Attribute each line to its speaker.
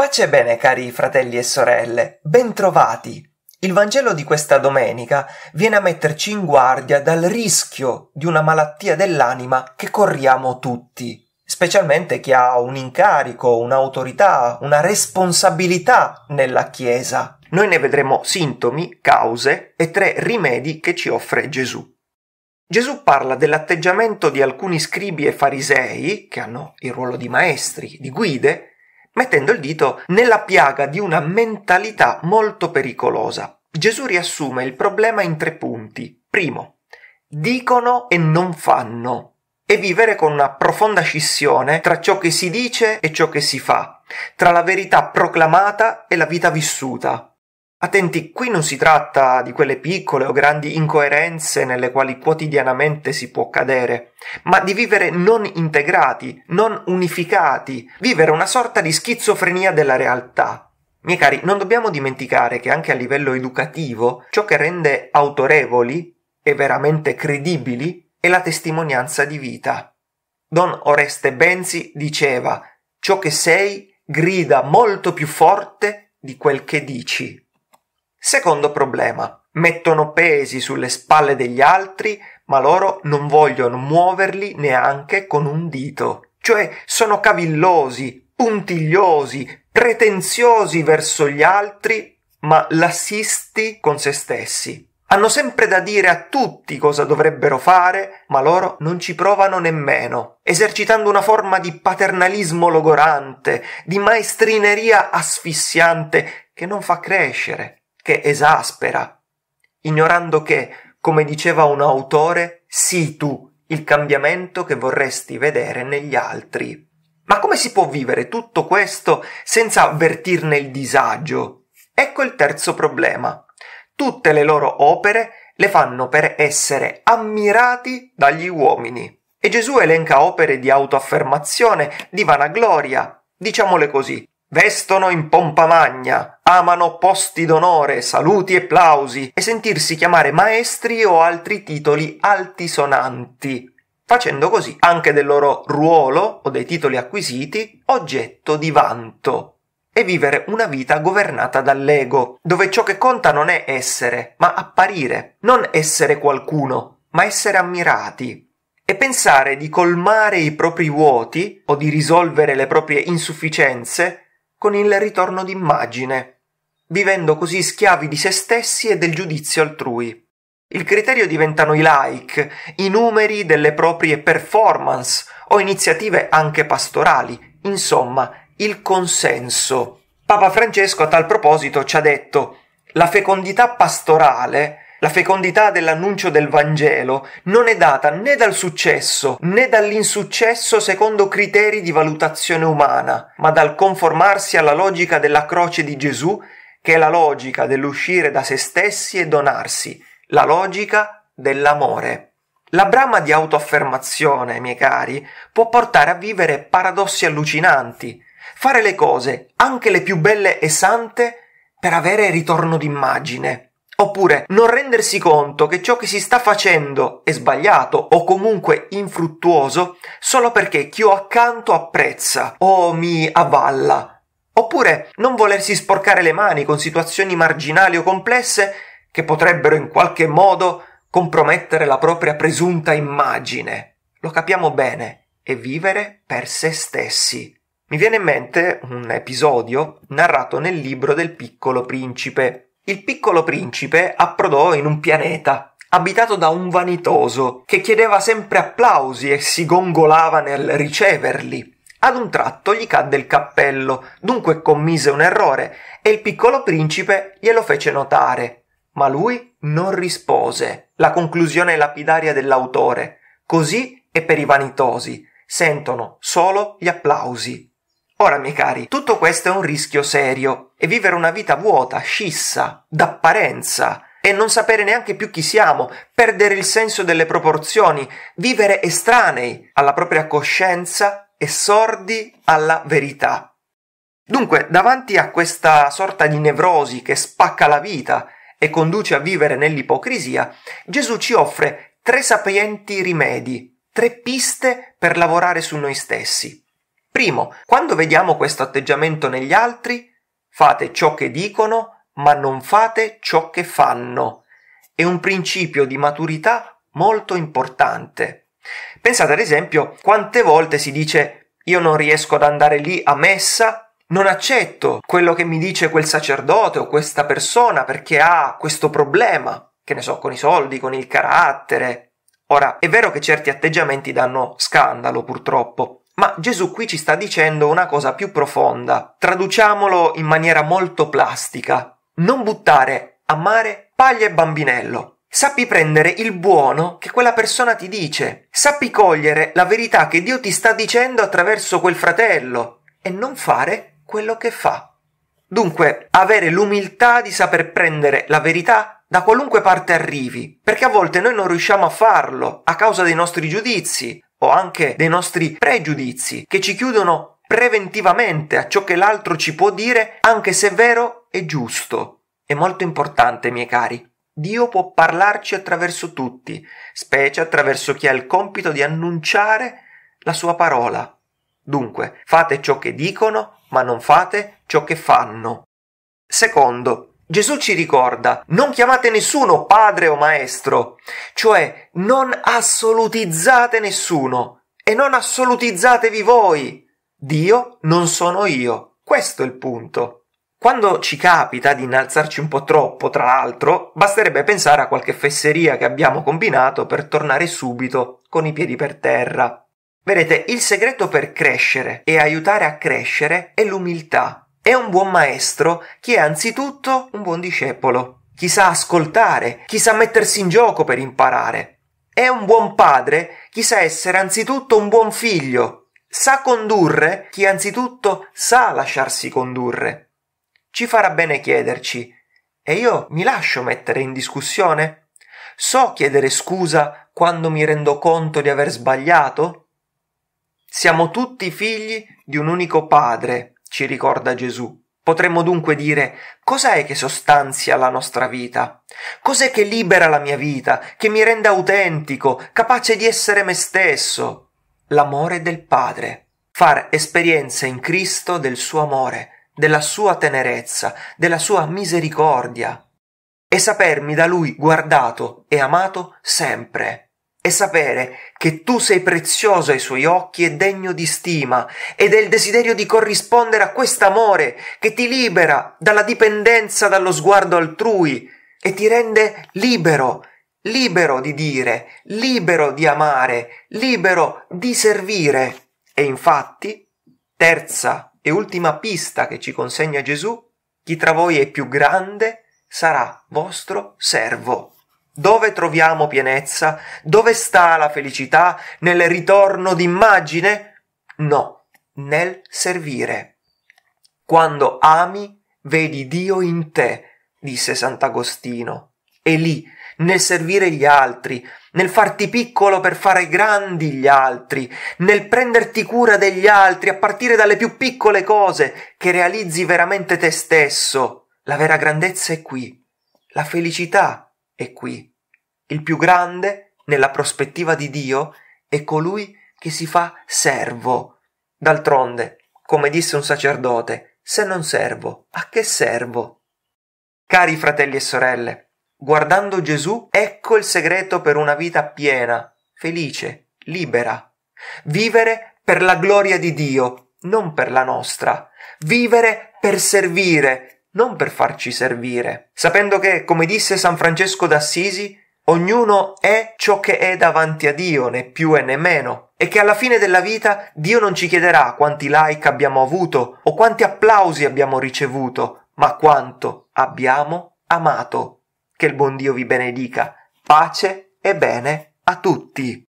Speaker 1: Pace e bene, cari fratelli e sorelle, bentrovati. Il Vangelo di questa domenica viene a metterci in guardia dal rischio di una malattia dell'anima che corriamo tutti, specialmente chi ha un incarico, un'autorità, una responsabilità nella Chiesa. Noi ne vedremo sintomi, cause e tre rimedi che ci offre Gesù. Gesù parla dell'atteggiamento di alcuni scribi e farisei, che hanno il ruolo di maestri, di guide, mettendo il dito nella piaga di una mentalità molto pericolosa. Gesù riassume il problema in tre punti. Primo, dicono e non fanno e vivere con una profonda scissione tra ciò che si dice e ciò che si fa, tra la verità proclamata e la vita vissuta. Attenti, qui non si tratta di quelle piccole o grandi incoerenze nelle quali quotidianamente si può cadere, ma di vivere non integrati, non unificati, vivere una sorta di schizofrenia della realtà. Miei cari, non dobbiamo dimenticare che anche a livello educativo ciò che rende autorevoli e veramente credibili è la testimonianza di vita. Don Oreste Benzi diceva: Ciò che sei grida molto più forte di quel che dici. Secondo problema. Mettono pesi sulle spalle degli altri, ma loro non vogliono muoverli neanche con un dito. Cioè sono cavillosi, puntigliosi, pretenziosi verso gli altri, ma lassisti con se stessi. Hanno sempre da dire a tutti cosa dovrebbero fare, ma loro non ci provano nemmeno, esercitando una forma di paternalismo logorante, di maestrineria asfissiante che non fa crescere che esaspera, ignorando che, come diceva un autore, sii tu il cambiamento che vorresti vedere negli altri. Ma come si può vivere tutto questo senza avvertirne il disagio? Ecco il terzo problema. Tutte le loro opere le fanno per essere ammirati dagli uomini. E Gesù elenca opere di autoaffermazione, di vanagloria, diciamole così, Vestono in pompa magna, amano posti d'onore, saluti e plausi e sentirsi chiamare maestri o altri titoli altisonanti, facendo così anche del loro ruolo o dei titoli acquisiti oggetto di vanto e vivere una vita governata dall'ego, dove ciò che conta non è essere, ma apparire, non essere qualcuno, ma essere ammirati, e pensare di colmare i propri vuoti o di risolvere le proprie insufficienze con il ritorno d'immagine, vivendo così schiavi di se stessi e del giudizio altrui. Il criterio diventano i like, i numeri delle proprie performance o iniziative anche pastorali, insomma, il consenso. Papa Francesco a tal proposito ci ha detto la fecondità pastorale la fecondità dell'annuncio del Vangelo non è data né dal successo né dall'insuccesso secondo criteri di valutazione umana, ma dal conformarsi alla logica della croce di Gesù, che è la logica dell'uscire da se stessi e donarsi, la logica dell'amore. La brama di autoaffermazione, miei cari, può portare a vivere paradossi allucinanti, fare le cose, anche le più belle e sante, per avere ritorno d'immagine. Oppure non rendersi conto che ciò che si sta facendo è sbagliato o comunque infruttuoso solo perché chi ho accanto apprezza o mi avvalla. Oppure non volersi sporcare le mani con situazioni marginali o complesse che potrebbero in qualche modo compromettere la propria presunta immagine. Lo capiamo bene, è vivere per se stessi. Mi viene in mente un episodio narrato nel libro del piccolo principe, il piccolo principe approdò in un pianeta abitato da un vanitoso che chiedeva sempre applausi e si gongolava nel riceverli. Ad un tratto gli cadde il cappello, dunque commise un errore e il piccolo principe glielo fece notare. Ma lui non rispose. La conclusione lapidaria dell'autore. Così è per i vanitosi. Sentono solo gli applausi. Ora, miei cari, tutto questo è un rischio serio e vivere una vita vuota, scissa, d'apparenza e non sapere neanche più chi siamo, perdere il senso delle proporzioni, vivere estranei alla propria coscienza e sordi alla verità. Dunque, davanti a questa sorta di nevrosi che spacca la vita e conduce a vivere nell'ipocrisia, Gesù ci offre tre sapienti rimedi, tre piste per lavorare su noi stessi. Primo, quando vediamo questo atteggiamento negli altri, fate ciò che dicono, ma non fate ciò che fanno. È un principio di maturità molto importante. Pensate ad esempio quante volte si dice io non riesco ad andare lì a messa, non accetto quello che mi dice quel sacerdote o questa persona perché ha questo problema, che ne so, con i soldi, con il carattere. Ora, è vero che certi atteggiamenti danno scandalo, purtroppo, ma Gesù qui ci sta dicendo una cosa più profonda. Traduciamolo in maniera molto plastica. Non buttare a mare paglia e bambinello. Sappi prendere il buono che quella persona ti dice. Sappi cogliere la verità che Dio ti sta dicendo attraverso quel fratello e non fare quello che fa. Dunque, avere l'umiltà di saper prendere la verità da qualunque parte arrivi, perché a volte noi non riusciamo a farlo a causa dei nostri giudizi, o anche dei nostri pregiudizi che ci chiudono preventivamente a ciò che l'altro ci può dire, anche se vero e giusto. È molto importante, miei cari. Dio può parlarci attraverso tutti, specie attraverso chi ha il compito di annunciare la sua parola. Dunque, fate ciò che dicono, ma non fate ciò che fanno. Secondo, Gesù ci ricorda, non chiamate nessuno padre o maestro, cioè non assolutizzate nessuno e non assolutizzatevi voi. Dio non sono io. Questo è il punto. Quando ci capita di innalzarci un po' troppo, tra l'altro, basterebbe pensare a qualche fesseria che abbiamo combinato per tornare subito con i piedi per terra. Vedete, il segreto per crescere e aiutare a crescere è l'umiltà. È un buon maestro chi è anzitutto un buon discepolo, chi sa ascoltare, chi sa mettersi in gioco per imparare. È un buon padre chi sa essere anzitutto un buon figlio, sa condurre chi anzitutto sa lasciarsi condurre. Ci farà bene chiederci, e io mi lascio mettere in discussione? So chiedere scusa quando mi rendo conto di aver sbagliato? Siamo tutti figli di un unico padre, ci ricorda Gesù. Potremmo dunque dire, cos'è che sostanzia la nostra vita? Cos'è che libera la mia vita, che mi rende autentico, capace di essere me stesso? L'amore del Padre. Far esperienza in Cristo del suo amore, della sua tenerezza, della sua misericordia. E sapermi da Lui guardato e amato sempre e sapere che tu sei prezioso ai suoi occhi e degno di stima ed è il desiderio di corrispondere a quest'amore che ti libera dalla dipendenza dallo sguardo altrui e ti rende libero, libero di dire, libero di amare, libero di servire. E infatti, terza e ultima pista che ci consegna Gesù, chi tra voi è più grande sarà vostro servo. Dove troviamo pienezza? Dove sta la felicità? Nel ritorno d'immagine? No, nel servire. Quando ami, vedi Dio in te, disse Sant'Agostino. E lì, nel servire gli altri, nel farti piccolo per fare grandi gli altri, nel prenderti cura degli altri a partire dalle più piccole cose, che realizzi veramente te stesso. La vera grandezza è qui. La felicità è qui. Il più grande, nella prospettiva di Dio, è colui che si fa servo. D'altronde, come disse un sacerdote, se non servo, a che servo? Cari fratelli e sorelle, guardando Gesù, ecco il segreto per una vita piena, felice, libera. Vivere per la gloria di Dio, non per la nostra. Vivere per servire, non per farci servire. Sapendo che, come disse San Francesco d'Assisi, Ognuno è ciò che è davanti a Dio, né più e né meno, e che alla fine della vita Dio non ci chiederà quanti like abbiamo avuto o quanti applausi abbiamo ricevuto, ma quanto abbiamo amato. Che il buon Dio vi benedica. Pace e bene a tutti.